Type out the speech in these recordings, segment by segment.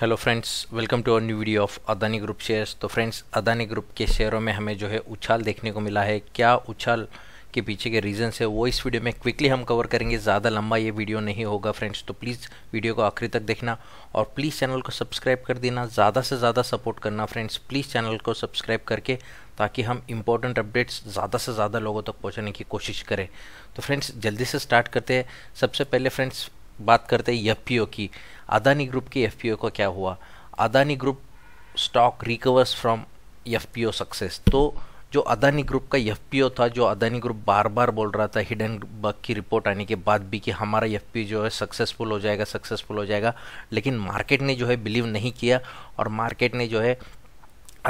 Hello friends welcome to our new video of Adani group shares तो friends Adani group के शेयरों में हमें जो है उछाल देखने को मिला है क्या उछाल के पीछे के रीजन है वो इस वीडियो में क्विकली हम कवर करेंगे ज़्यादा लंबा ये वीडियो नहीं होगा फ्रेंड्स तो प्लीज़ वीडियो को आखिरी तक देखना और प्लीज़ चैनल को सब्सक्राइब कर देना ज़्यादा से ज़्यादा सपोर्ट करना फ्रेंड्स प्लीज़ चैनल को सब्सक्राइब करके ताकि हम इंपॉर्टेंट अपडेट्स ज़्यादा से ज़्यादा लोगों तक पहुँचने की कोशिश करें तो फ्रेंड्स जल्दी से स्टार्ट करते हैं सबसे पहले फ्रेंड्स बात करते हैं एफ की अदानी ग्रुप के एफ का क्या हुआ Adani group stock recovers from F success तो जो अदानी ग्रुप का एफ था जो अदानी ग्रुप बार बार बोल रहा था हिडन बग की रिपोर्ट आने के बाद भी कि हमारा एफ जो है सक्सेसफुल हो जाएगा सक्सेसफुल हो जाएगा लेकिन मार्केट ने जो है बिलीव नहीं किया और मार्केट ने जो है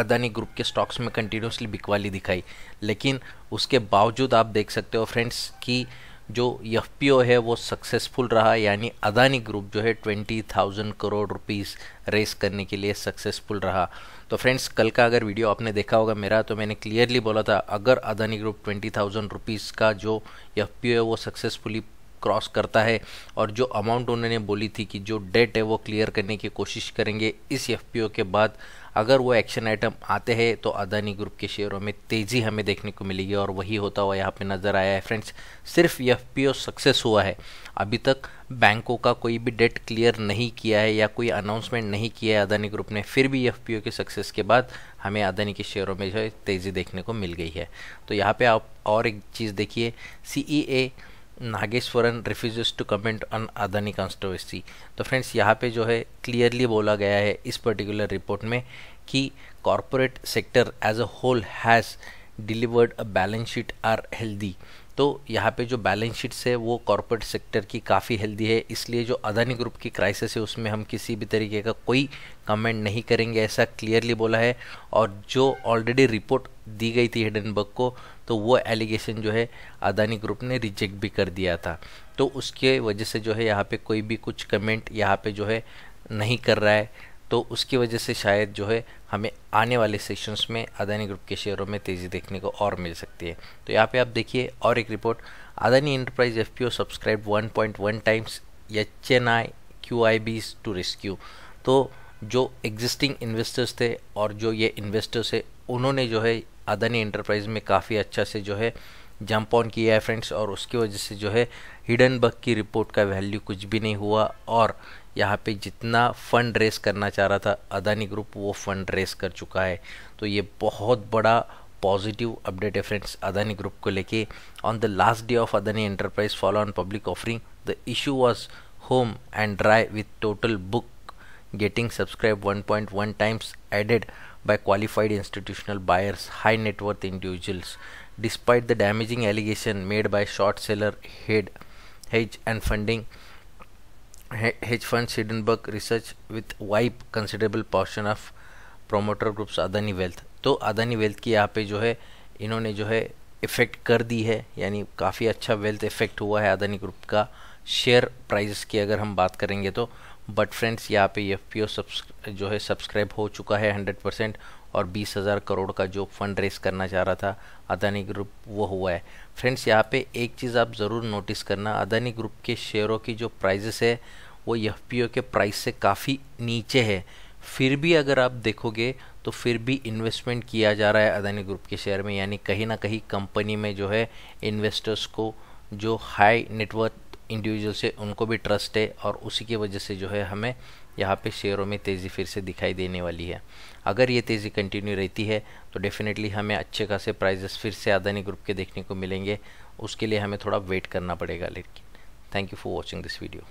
अदानी ग्रुप के स्टॉक्स में कंटिन्यूसली बिकवाली दिखाई लेकिन उसके बावजूद आप देख सकते हो फ्रेंड्स की जो एफ है वो सक्सेसफुल रहा यानी अदानी ग्रुप जो है twenty thousand crore rupees raise करने के लिए सक्सेसफुल रहा तो फ्रेंड्स कल का अगर वीडियो आपने देखा होगा मेरा तो मैंने क्लियरली बोला था अगर Adani group twenty thousand rupees का जो एफ है वो सक्सेसफुली क्रॉस करता है और जो अमाउंट उन्होंने बोली थी कि जो डेट है वो क्लियर करने की कोशिश करेंगे इस एफ के बाद अगर वो एक्शन आइटम आते हैं तो अदानी ग्रुप के शेयरों में तेज़ी हमें देखने को मिलेगी और वही होता हुआ यहाँ पे नज़र आया है फ्रेंड्स सिर्फ एफ सक्सेस हुआ है अभी तक बैंकों का कोई भी डेट क्लियर नहीं किया है या कोई अनाउंसमेंट नहीं किया है अदानी ग्रुप ने फिर भी एफ के सक्सेस के बाद हमें अदानी के शेयरों में जो है तेज़ी देखने को मिल गई है तो यहाँ पर आप और एक चीज़ देखिए C Nageswaran refuses to comment on Adani controversy तो फ्रेंड्स यहाँ पे जो है क्लियरली बोला गया है इस पर्टिकुलर रिपोर्ट में कि corporate sector as a whole has delivered a balance sheet are healthy तो यहाँ पे जो बैलेंस शीट्स है वो कॉरपोरेट सेक्टर की काफ़ी हेल्दी है इसलिए जो अदानी ग्रुप की क्राइसिस है उसमें हम किसी भी तरीके का कोई कमेंट नहीं करेंगे ऐसा क्लियरली बोला है और जो ऑलरेडी रिपोर्ट दी गई थी हिडनबर्ग को तो वो एलिगेशन जो है अदानी ग्रुप ने रिजेक्ट भी कर दिया था तो उसके वजह से जो है यहाँ पे कोई भी कुछ कमेंट यहाँ पे जो है नहीं कर रहा है तो उसकी वजह से शायद जो है हमें आने वाले सेशंस में अदानी ग्रुप के शेयरों में तेज़ी देखने को और मिल सकती है तो यहाँ पे आप देखिए और एक report Adani P O subscribe one times H N I Q I Bs to rescue तो जो एग्जिस्टिंग इन्वेस्टर्स थे और जो ये इन्वेस्टर्स है उन्होंने जो है अदानी इंटरप्राइज में काफ़ी अच्छा से जो है जंप ऑन किया है फ्रेंड्स और उसकी वजह से जो है हिडन बग की रिपोर्ट का वैल्यू कुछ भी नहीं हुआ और यहाँ पे जितना फंड रेस करना चाह रहा था अदानी ग्रुप वो फंड रेस कर चुका है तो ये बहुत बड़ा पॉजिटिव अपडेट है फ्रेंड्स अदानी ग्रुप को लेके on the last day of Adani enterprise follow on public offering the issue was home and dry with total book getting subscribed 1.1 times added by qualified institutional buyers, high net worth individuals, despite the damaging allegation made by short seller Head Hedge and funding hedge fund Sidenberg research with wipe considerable portion of promoter groups Adani Wealth. तो Adani wealth की यहाँ पे जो है इन्होंने जो है effect कर दी है यानी काफ़ी अच्छा वेल्थ इफ़ेक्ट हुआ है अदानी ग्रुप का शेयर प्राइस की अगर हम बात करेंगे तो बट फ्रेंड्स यहाँ पे एफ पी जो है सब्सक्राइब हो चुका है हंड्रेड परसेंट और बीस हज़ार करोड़ का जो फंड रेस करना चाह रहा था अदानी ग्रुप वो हुआ है फ्रेंड्स यहाँ पे एक चीज़ आप ज़रूर नोटिस करना अदानी ग्रुप के शेयरों की जो प्राइजेस है वो एफ के प्राइस से काफ़ी नीचे है फिर भी अगर आप देखोगे तो फिर भी इन्वेस्टमेंट किया जा रहा है अदानी ग्रुप के शेयर में यानी कहीं ना कहीं कंपनी में जो है इन्वेस्टर्स को जो हाई नेटवर्थ इंडिविजुअल से उनको भी ट्रस्ट है और उसी की वजह से जो है हमें यहाँ पे शेयरों में तेज़ी फिर से दिखाई देने वाली है अगर ये तेज़ी कंटिन्यू रहती है तो डेफिनेटली हमें अच्छे खासे प्राइजेस फिर से अदानी ग्रुप के देखने को मिलेंगे उसके लिए हमें थोड़ा वेट करना पड़ेगा लेकिन thank you for watching this video